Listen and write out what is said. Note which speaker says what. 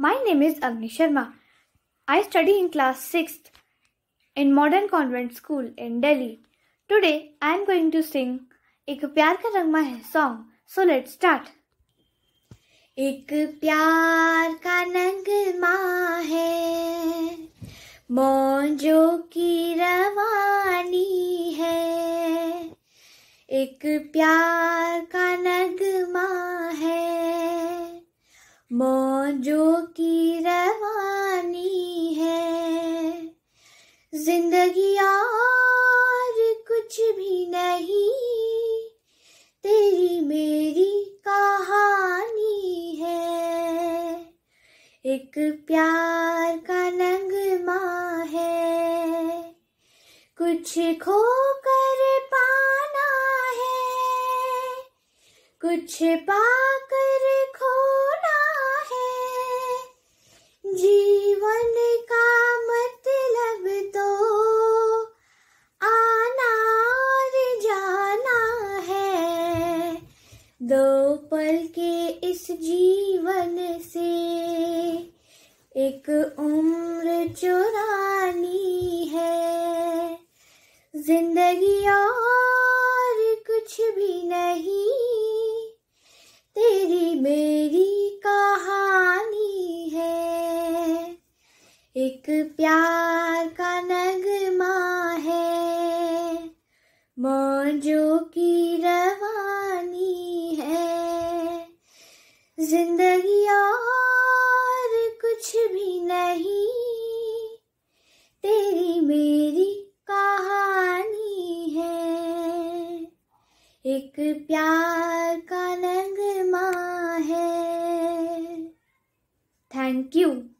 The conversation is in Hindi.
Speaker 1: My name is Agni Sharma. I study in class 6th in Modern Convent School in Delhi. Today I am going to sing एक प्यार का रंगमा है सॉन्ग सो लेट स्टार्ट
Speaker 2: एक प्यार का रंगमा है मौजो की रवानी है एक प्यार का नगमा है मौजों की रवानी है जिंदगी और कुछ भी नहीं तेरी मेरी कहानी है एक प्यार का नगमा है कुछ खो कर पाना है कुछ पाकर दो पल के इस जीवन से एक उम्र चुरानी है जिंदगी और कुछ भी नहीं तेरी मेरी कहानी है एक प्यार का नगमा है मौजों की रवानी जिंदगी और कुछ भी नहीं तेरी मेरी कहानी है एक प्यार का नगमा है थैंक यू